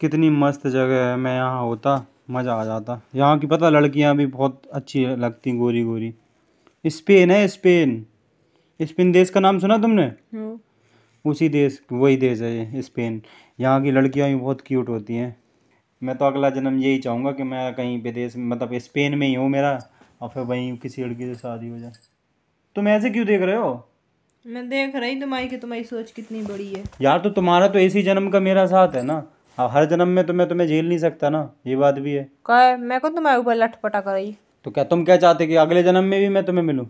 कितनी मस्त जगह है मैं यहाँ होता मज़ा आ जाता यहाँ की पता लड़कियाँ भी बहुत अच्छी लगती गोरी गोरी स्पेन है स्पेन स्पेन देश का नाम सुना तुमने हाँ। उसी देश वही देश है ये स्पेन यहाँ की लड़कियाँ भी बहुत क्यूट होती हैं मैं तो अगला जन्म यही चाहूँगा कि मैं कहीं विदेश मतलब स्पेन में ही हूँ मेरा और फिर वहीं किसी लड़की से शादी हो जाए तुम ऐसे क्यों देख रहे हो मैं देख रही तुम्हारी कि तुम्हारी सोच कितनी बड़ी है यार तो तुम्हारा तो इसी जन्म का मेरा साथ है ना अब हर जन्म में तो मैं तुम्हें झेल नहीं सकता ना ये बात भी है कहे मैं को तुम्हारे ऊपर लटपटा कराई तो क्या तुम क्या चाहते कि अगले जन्म में भी मैं तुम्हें मिलूं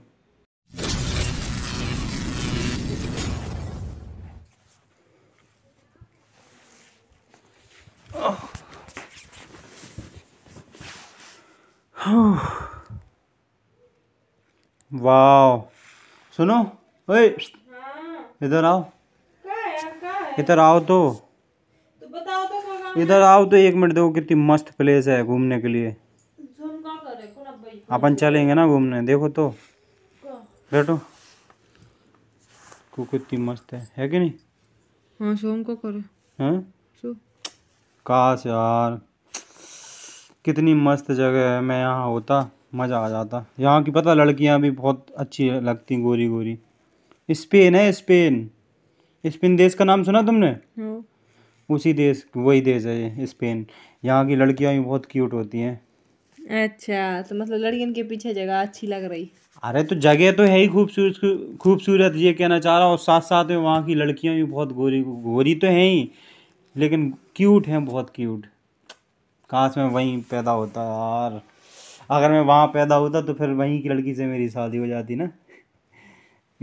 वाह सुनो ओए इधर आओ इधर आओ तो इधर आओ तो एक मिनट देखो कितनी मस्त प्लेस है घूमने के लिए अपन चलेंगे ना घूमने देखो तो बैठो कितनी मस्त है है कि नहीं हाँ को करो हाँ? काश यार कितनी मस्त जगह है मैं यहाँ होता मज़ा आ जाता यहाँ की पता लड़कियाँ भी बहुत अच्छी लगती गोरी गोरी स्पेन है स्पेन स्पेन देश का नाम सुना तुमने हाँ। उसी देश वही देश है स्पेन यहाँ की लड़कियाँ भी बहुत क्यूट होती हैं अच्छा तो मतलब लड़कियों के पीछे जगह अच्छी लग रही अरे तो जगह तो है ही खूबसूरत खूबसूरत ये कहना चाह रहा हूँ और साथ साथ में वहाँ की लड़कियाँ भी बहुत गोरी गोरी तो हैं ही लेकिन क्यूट हैं बहुत क्यूट काश मैं वहीं पैदा होता यार अगर मैं वहाँ पैदा होता तो फिर वहीं की लड़की से मेरी शादी हो जाती ना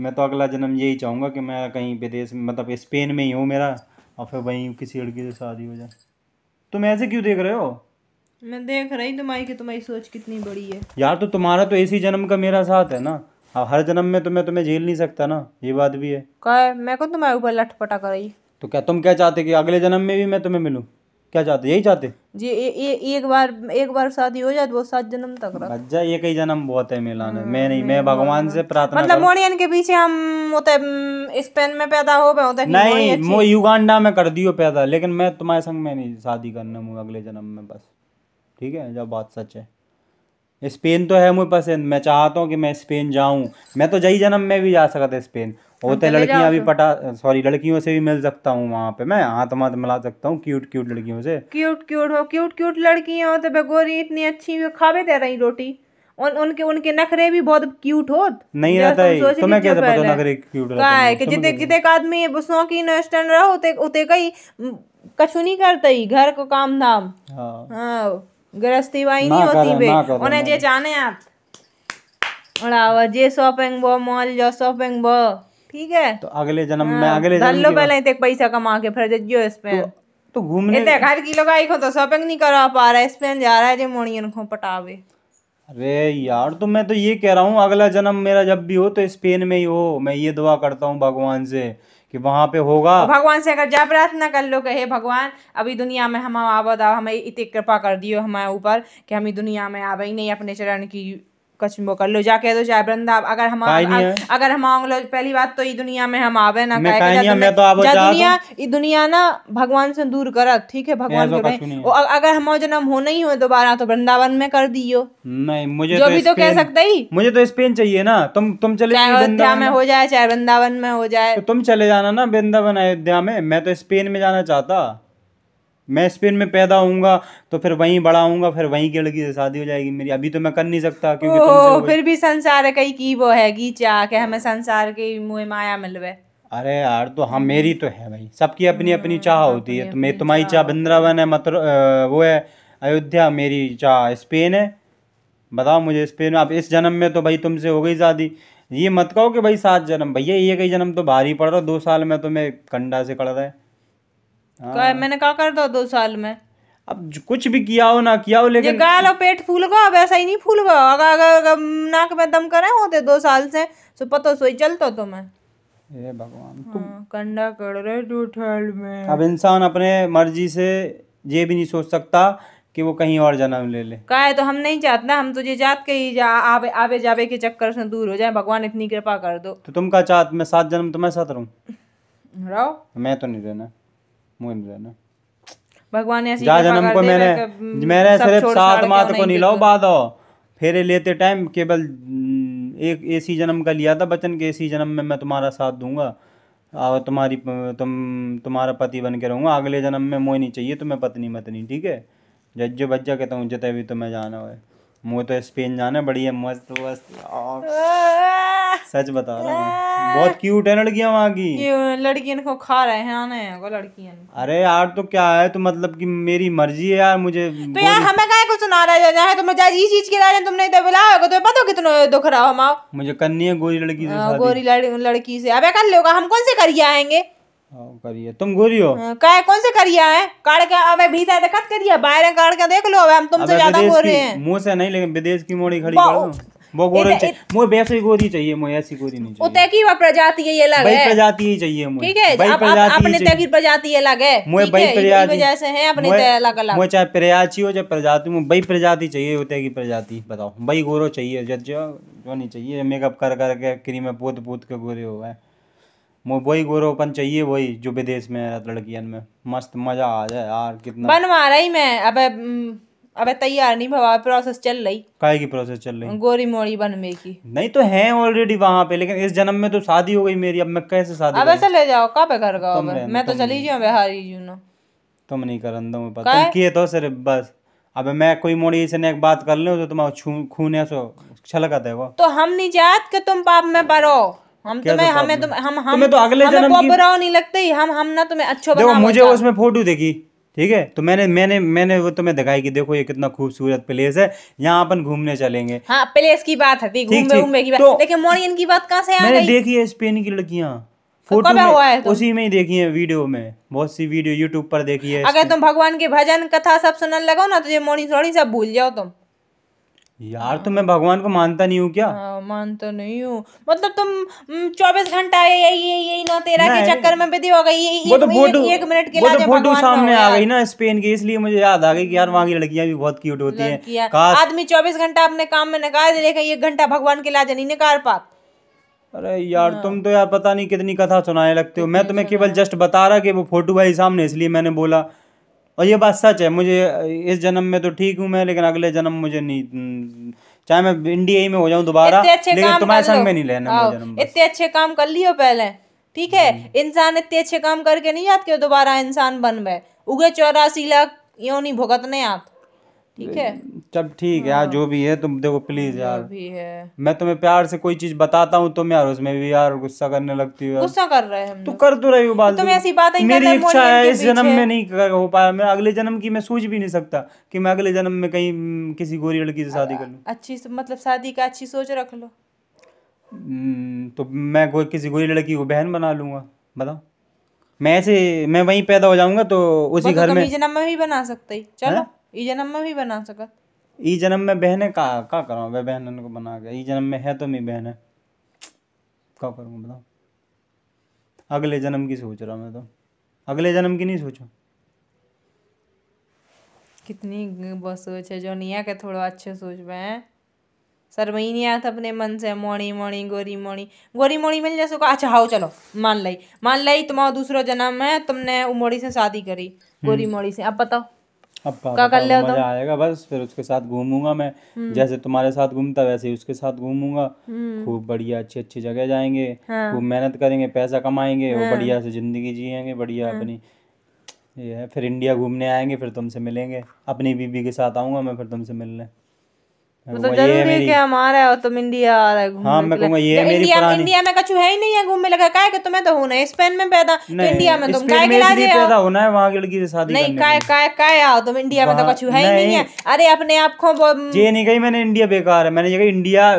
मैं तो अगला जन्म यही चाहूँगा कि मैं कहीं विदेश मतलब स्पेन में ही हूँ मेरा और फिर वहीं किसी लड़की से शादी हो जाए तुम ऐसे क्यों देख रहे हो मैं देख रही तुम्हारी कि तुम्हारी सोच कितनी बड़ी है यार तो तुम्हारा तो इसी जन्म का मेरा साथ है ना अब हर जन्म में तो मैं तुम्हें झेल नहीं सकता ना ये बात भी है मैं को तुम्हारे ऊपर लटपटा कर रही तो क्या तुम क्या चाहते कि अगले जन्म में भी मैं तुम्हें मिलूँ क्या चाहते यही चाहते जी ए, ए, एक बार एक बार शादी हो जाए वो तो सात जन्म तक अच्छा एक ही जन्म बहुत है मिलान हम्म, मैं नहीं मैं भगवान से प्रार्थना मतलब मोरियन के पीछे हम होते हम्म, स्पेन में पैदा हो गए होते नहीं वो युगांडा में कर दियो पैदा लेकिन मैं तुम्हारे संग में नहीं शादी करने हूँ अगले जन्म में बस ठीक है जब बात सच है स्पेन तो है मुझे पसंद मैं चाहता हूँ कि मैं स्पेन जाऊँ मैं तो जई जन्म में भी जा सकता था स्पेन होते तो लड़कियाँ भी पटा सॉरी लड़कियों से भी मिल सकता हूँ वहाँ पे मैं हाथ माथ तो मिला सकता हूँ क्यूट क्यूट लड़कियों से क्यूट क्यूट हो क्यूट क्यूट लड़कियाँ हो तो बेगोरी इतनी अच्छी खावे दे रही रोटी उन, उनके उनके नखरे भी बहुत क्यूट हो नहीं रहता है तो मैं क्या पता नखरे क्यूट रहता है कि जितने जितने एक आदमी शौकीन स्टैंड रहो उते उते कई कछु नहीं करता ही घर को काम धाम हाँ, हाँ। वाई नहीं होती बे उन्हें जे जाने आप और जे शॉपिंग बो मॉल जो शॉपिंग बो ठीक है तो अगले जन्म में हाँ, अगले जन्म लो पहले ही तक पैसा कमा के फिर जज्जो इसमें तो, तो घूमने तो इतने घर लोग आई को तो शॉपिंग नहीं करा पा रहा इसमें जा रहा है जे मोड़ी उनको पटावे अरे यार तो मैं तो ये कह रहा हूँ अगला जन्म मेरा जब भी हो तो स्पेन में ही हो मैं ये दुआ करता हूँ भगवान से कि वहाँ पे होगा भगवान से अगर जा प्रार्थना कर लो कहे भगवान अभी दुनिया में हम आवत आओ हमें इतनी कृपा कर दियो हमारे ऊपर कि हम दुनिया में आवे ही नहीं अपने चरण की कच कर लो जा कह दो चाहे वृंदाव अगर हम अगर हम लो पहली बात तो ई दुनिया में हम आवे ना मैं मैं तो दुनिया ये दुनिया ना भगवान से दूर कर ठीक है भगवान के भाई अगर हम जन्म हो नहीं हो दोबारा तो वृंदावन में कर दियो नहीं मुझे जो तो भी तो कह सकता ही मुझे तो स्पेन चाहिए ना तुम तुम चले अयोध्या में हो जाए चाहे वृंदावन में हो तो जाए तुम चले जाना ना वृंदावन अयोध्या में मैं तो स्पेन में जाना चाहता मैं स्पेन में पैदा होऊंगा तो फिर वहीं बड़ा होऊंगा फिर वहीं की लड़की से शादी हो जाएगी मेरी अभी तो मैं कर नहीं सकता क्योंकि ओ, फिर भी संसार कई की वो है गीचा के हमें संसार के मुँह माया मिलवे अरे यार तो हाँ मेरी तो है भाई सबकी अपनी हाँ, अपनी चाह होती है तो मेरी तुम्हारी चाह वृंदावन है मतलब वो है अयोध्या मेरी चाह स्पेन है बताओ मुझे स्पेन अब इस जन्म में तो भाई तुमसे हो गई शादी ये मत कहो कि भाई सात जन्म भैया ये कई जन्म तो भारी पड़ रहा दो साल में तो मैं कंडा से कड़ रहा है हाँ। मैंने कहा कर दो दो साल में अब कुछ भी किया हो ना किया हो लेकिन गाल और पेट फूल गो अब ऐसा ही नहीं फूल गो अगर अगर नाक में दम करे होते दो साल से सो तो पतो सोई चलतो तो मैं ये भगवान तुम हाँ, कंडा कर रहे ठंड में अब इंसान अपने मर्जी से ये भी नहीं सोच सकता कि वो कहीं और जन्म ले ले का है तो हम नहीं चाहते ना हम तुझे तो जात के ही जा, आवे आवे जावे के चक्कर से दूर हो जाए भगवान इतनी कृपा कर दो तो तुम का चाहत मैं सात जन्म तो मैं साथ रहूं रहो मैं तो नहीं रहना मुगन जाना भगवान ऐसी जा जन्म को मैंने हम्म, मैंने सिर्फ सात मात को नीलाओ बाधो फेरे लेते टाइम केवल हम्म, एक एसी जन्म का लिया था बचन के एसी जन्म में मैं तुम्हारा साथ दूंगा और तुम्हारी तुम तुम्हारा पति बन के रहूँगा अगले जन्म में मोहिनी नहीं चाहिए तुम्हें पत्नी मतनी ठीक है जज्जो बज्जा कहता हूँ जते भी तुम्हें जाना है मुझे तो स्पेन जाना है मस्त मस्त सच बता रहा हूँ बहुत क्यूट है लड़कियाँ वहाँ की लड़कियों को खा रहे हैं आने को लड़कियन अरे यार तो क्या है तो मतलब कि मेरी मर्जी है यार मुझे तो यार हमें क्या कुछ सुना रहा है तुमने जायज इस चीज के राज तुमने इधर बुलाया होगा तुम्हें पता हो कितना दुख रहा हो हम मुझे करनी है गोरी लड़की से हाँ, गोरी लड़की से अब कर लोगा हम कौन से करिए आएंगे हाँ, करिया तुम गोरी हो काय कौन से करिया है काड़ के अबे भीतर देखत तो करिया बाहर काड़ के देख लो अबे हम तुमसे ज्यादा गोरे हैं मुंह से नहीं लेकिन विदेश की मोड़ी खड़ी कर वो गोरे मुझे वैसी गोरी चाहिए मुझे ऐसी गोरी नहीं चाहिए उतै की प्रजाति है ये अलग है प्रजाति ही चाहिए मुझे ठीक है आप अपने तै की प्रजाति अलग है मुझे बई प्रजाति जैसे हैं अपने तै तो अलग अलग मुझे चाहे प्रजाति हो चाहे प्रजाति मुझे बई प्रजाति चाहिए उतै की प्रजाति बताओ बई गोरो चाहिए जो जो नहीं चाहिए मेकअप कर कर के क्रीम में पोत पोत के गोरे हो गए वही गोरोपन चाहिए वही जो विदेश में है लड़कियन में मस्त मजा आ जाए यार कितना बनवा रही मैं अबे अबे तैयार नहीं भवा प्रोसेस चल रही काय की प्रोसेस चल रही गोरी मोरी बन बनने की नहीं तो है ऑलरेडी वहाँ पे लेकिन इस जन्म में तो शादी हो गई मेरी अब मैं कैसे शादी अब ऐसे ले जाओ कहाँ पे घर गाओ मैं तो चली जाऊँ बिहारी जू ना तुम नहीं कर दो किए तो सिर्फ बस अब मैं कोई मोड़ी से एक बात कर लूँ तो तुम खूने सो छलका देगा तो हम नहीं जात के तुम पाप में पड़ो तो हम तुम्हें हमें तुम हम हम तुम्हें तो अगले जन्म की बुरा नहीं लगते हम हम ना तुम्हें अच्छा देखो मुझे उसमें फोटो देखी ठीक है तो मैंने मैंने मैंने वो तुम्हें दिखाई कि देखो ये कितना खूबसूरत प्लेस है यहाँ अपन घूमने चलेंगे हाँ प्लेस की बात है घूमने घूमने की बात तो, लेकिन मोरियन की बात कहाँ से मैंने देखी है स्पेन की लड़कियाँ तो फोटो में हुआ है तो? उसी में ही देखी है वीडियो में बहुत सी वीडियो यूट्यूब पर देखी है अगर तुम भगवान के भजन कथा सब सुनने लगो ना तो ये मोड़ी थोड़ी सब भूल जाओ तुम यार तो मैं भगवान को मानता नहीं हूँ क्या हाँ, मानता नहीं हूँ मतलब तुम चौबीस घंटा ये ये ये ना तेरा के चक्कर में बिधि हो गई वो तो फोटो एक मिनट के तो लिए फोटो सामने आ गई ना स्पेन की इसलिए मुझे याद आ गई कि यार हम्म। वहाँ की लड़कियाँ भी बहुत क्यूट होती है आदमी चौबीस घंटा अपने काम में निकाल देखा एक घंटा भगवान के लाजा नहीं निकाल पा अरे यार तुम तो यार पता नहीं कितनी कथा सुनाने लगते हो मैं तुम्हें केवल जस्ट बता रहा कि वो फोटो भाई सामने इसलिए मैंने बोला और ये बात सच है मुझे इस जन्म में तो ठीक हूँ मैं लेकिन अगले जन्म मुझे नहीं चाहे मैं इंडिया ही में हो जाऊँ दोबारा लेकिन तुम्हारे संग में नहीं लेना इतने अच्छे काम कर लियो पहले ठीक है हम्म। इंसान इतने अच्छे काम करके नहीं आते दोबारा इंसान बन गए उगे चौरासी लाख नहीं भुगतने आप ठीक है जब ठीक है यार जो भी है तुम देखो प्लीज यार भी है मैं तुम्हें प्यार से कोई चीज बताता हूँ तुम यार उसमें भी यार गुस्सा करने लगती हो गुस्सा कर रहे हैं तू कर तो रही हो तो बात ऐसी बात है मेरी इच्छा है इस जन्म में नहीं हो पाया मैं अगले जन्म की मैं सोच भी नहीं सकता कि मैं अगले जन्म में कहीं हम्म, किसी गोरी लड़की से शादी कर लू अच्छी मतलब शादी का अच्छी सोच रख लो हम्म, तो मैं कोई किसी गोरी लड़की को बहन बना लूंगा बताओ मैं ऐसे मैं वहीं पैदा हो जाऊंगा तो उसी तो घर में जन्म में भी बना सकते चलो ई जन्म में भी बना सकत ई जन्म में बहने का का करो वे बहनन को बना के ई जन्म में है तो मेरी बहन है क्या करूँ बताओ अगले जन्म की सोच रहा मैं तो अगले जन्म की नहीं सोचो कितनी बस सोच है जो नहीं के थोड़ा अच्छे सोच बे सर वही नहीं आता अपने मन से मोड़ी मोड़ी गोरी मोड़ी गोरी मोड़ी मिल जैसे अच्छा हाउ चलो मान लाई मान लाई तुम्हारा दूसरा जन्म है तुमने उमोड़ी से शादी करी गोरी मोड़ी हम्म। से अब बताओ अब का कर ले मजा आएगा बस फिर उसके साथ घूमूंगा मैं हम्म। जैसे तुम्हारे साथ घूमता वैसे ही उसके साथ घूमूंगा हम्म। खूब बढ़िया अच्छी अच्छी जगह जाएंगे हाँ। खूब मेहनत करेंगे पैसा कमाएंगे हाँ। और बढ़िया से जिंदगी जियेंगे बढ़िया हाँ। अपनी ये है फिर इंडिया घूमने आएंगे फिर तुमसे मिलेंगे अपनी बीबी के साथ आऊंगा मैं फिर तुमसे मिलने मतलब जरूरी है आ हो तुम इंडिया आ रहे हो हाँ, मैं ये मेरी इंडिया में इंडिया में कछु है ही नहीं है घूमने लगा के तुम्हें तो होना है स्पेन में पैदा तो इंडिया में तुम रहे हो पैदा होना है वहां की लड़की से शादी नहीं आओ तुम इंडिया में तो कछु है ही नहीं है अरे अपने आप को ये नहीं गई मैंने इंडिया बेकार है मैंने ये इंडिया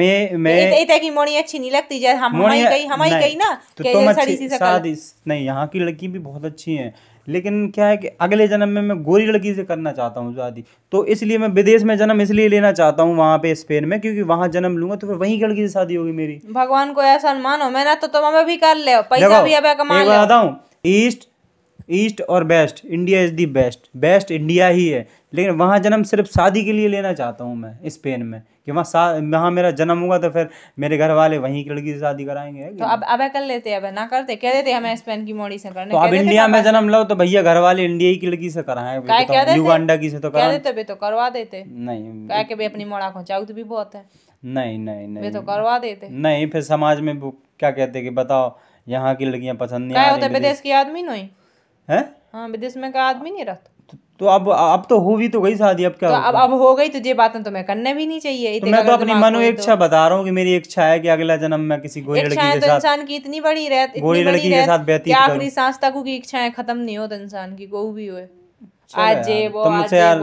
में मैं की मोनी अच्छी नहीं लगती हम हमारी हमारी कही ना तो शादी नहीं यहाँ की लड़की भी बहुत अच्छी है लेकिन क्या है कि अगले जन्म में मैं गोरी लड़की से करना चाहता हूँ शादी तो इसलिए मैं विदेश में जन्म इसलिए लेना चाहता हूँ वहाँ पे स्पेन में क्योंकि वहाँ जन्म लूंगा तो फिर वहीं लड़की से शादी होगी मेरी भगवान को ऐसा मानो मेहनत तो तुम अभी कर ले पैसा भी अभी कमा बताऊँ east east or west India is the best best India ही है लेकिन वहाँ जन्म सिर्फ शादी के लिए लेना चाहता हूँ मैं स्पेन में कि वहाँ सा वहाँ मेरा जन्म होगा तो फिर मेरे घर वाले वहीं की लड़की से शादी कराएंगे तो अब अब कर लेते अब ना करते कह देते हमें स्पेन की मोड़ी से करने तो अब इंडिया में जन्म लो तो भैया घर वाले इंडिया की लड़की से कराए तो युगांडा की से तो करा देते तो करवा देते नहीं कह के अपनी मोड़ा खोचाऊ तो भी बहुत है नहीं नहीं नहीं तो करवा देते नहीं फिर समाज में क्या कहते कि बताओ यहाँ की लड़कियाँ पसंद नहीं होता विदेश की आदमी नहीं है हाँ विदेश में का आदमी नहीं रहता तो अब अब तो हो भी तो गई शादी अब क्या तो अब अब हो गई तो ये तो मैं करने भी नहीं चाहिए तो मैं तो अपनी मनो तो। इच्छा तो। बता रहा हूँ कि मेरी इच्छा है कि अगला जन्म मैं किसी गोरी लड़की के तो साथ इंसान की इतनी बड़ी रहती गोरी लड़की के साथ व्यतीत आखिरी सांस तक की इच्छाएं खत्म नहीं हो तो इंसान की गो भी हो अच्छा आज तुमसे यार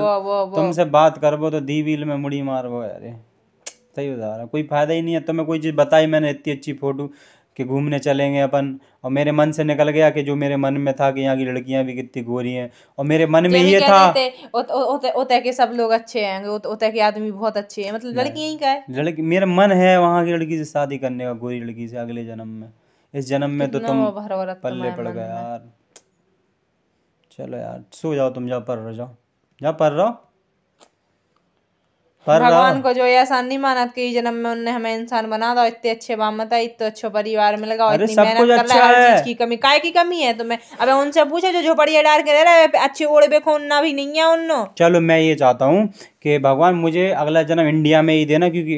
तुमसे बात कर वो तो दी वील में मुड़ी मार वो यार सही बता रहा कोई फायदा ही नहीं है तुम्हें कोई चीज बताई मैंने इतनी अच्छी फोटो कि घूमने चलेंगे अपन और मेरे मन से निकल गया कि जो मेरे मन में था कि यहाँ की लड़कियाँ भी कितनी गोरी हैं और मेरे मन में ये था होता के सब लोग अच्छे हैं होता के आदमी बहुत अच्छे हैं मतलब लड़की यही का है लड़की मेरा मन है वहाँ की लड़की से शादी करने का गोरी लड़की से अगले जन्म में इस जन्म में तो तुम पल्ले पड़ गए यार चलो यार सो जाओ तुम जाओ पढ़ रहे जाओ जाओ पढ़ रहा पर भगवान को जो ये आसान नहीं माना कि जन्म में उनने हमें इंसान बना दो इतने अच्छे बामत बताए इतने अच्छे परिवार में लगाओ इतनी मेहनत कर रहा अच्छा है चीज की कमी काय की कमी है तुम्हें अब उनसे पूछे जो झोपड़िया डाल के रह रहे हैं अच्छे ओढ़ बेखो उन्ना भी नहीं है उन्नो चलो मैं ये चाहता हूँ कि भगवान मुझे अगला जन्म इंडिया में ही देना क्योंकि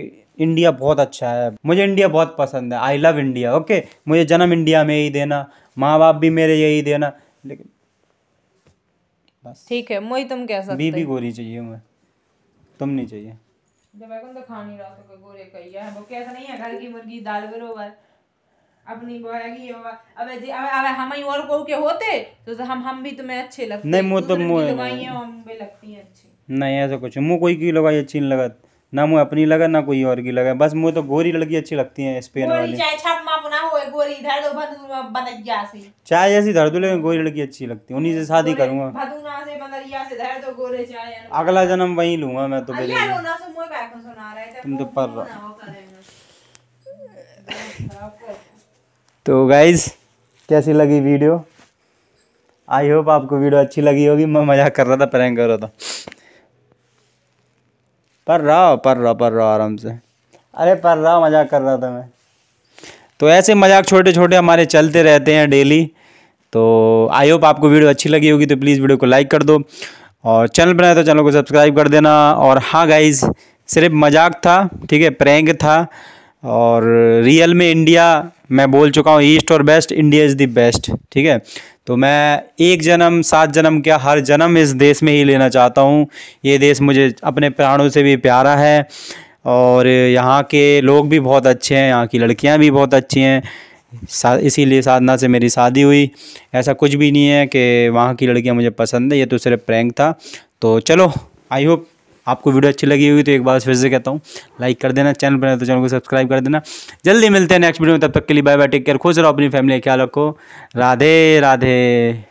इंडिया बहुत अच्छा है मुझे इंडिया बहुत पसंद है आई लव इंडिया ओके मुझे जन्म इंडिया में ही देना माँ बाप भी मेरे यही देना लेकिन बस ठीक है मुझे तुम कह सकते बीबी गोरी चाहिए मुझे तुम नहीं चाहिए जब तो खा नहीं रहा तो गोरे कहिया है वो कैसा नहीं है घर की मुर्गी दाल बरोबर अपनी बोएगी अबे जी अबे अबे हम ही और को के होते तो, तो, हम हम भी तुम्हें अच्छे लगते नहीं मुंह तो मुंह लगाई है हम भी लगती हैं अच्छी नहीं ऐसा कुछ मुँह कोई की लगाई अच्छी नहीं लगा ना मुँह अपनी लगा ना कोई और की लगा बस मुँह तो गोरी लड़की अच्छी लगती है स्पेन वाली चाहे गोरी बनैया से चाय जैसी धर दो गोरी लड़की अच्छी लगती उन्हीं से शादी करूंगा से बनैया से दो गोरे चाय अगला जन्म वहीं लूंगा मैं तो बेले रोना से सुना रहे तुम तो पर तो गाइज कैसी लगी वीडियो आई होप आपको वीडियो अच्छी लगी होगी मैं मजाक कर रहा था प्रैंक कर रहा था पर रहा पर रहा पर रहा आराम से अरे पर रहा मजाक कर रहा था मैं तो ऐसे मजाक छोटे छोटे हमारे चलते रहते हैं डेली तो आई होप आपको वीडियो अच्छी लगी होगी तो प्लीज़ वीडियो को लाइक कर दो और चैनल बनाए तो चैनल को सब्सक्राइब कर देना और हाँ गाइज़ सिर्फ मजाक था ठीक है प्रैंक था और रियल में इंडिया मैं बोल चुका हूँ east or west India is the best ठीक है तो मैं एक जन्म सात जन्म क्या हर जन्म इस देश में ही लेना चाहता हूँ ये देश मुझे अपने प्राणों से भी प्यारा है और यहाँ के लोग भी बहुत अच्छे हैं यहाँ की लड़कियाँ भी बहुत अच्छी हैं सा, इसीलिए साधना से मेरी शादी हुई ऐसा कुछ भी नहीं है कि वहाँ की लड़कियाँ मुझे पसंद है ये तो सिर्फ प्रैंक था तो चलो आई होप आपको वीडियो अच्छी लगी होगी तो एक बार फिर से कहता हूँ लाइक कर देना चैनल पर तो चैनल को सब्सक्राइब कर देना जल्दी मिलते हैं नेक्स्ट वीडियो में तब तक के लिए बाय बाय टेक केयर खुश रहो अपनी फैमिली का ख्याल रखो राधे राधे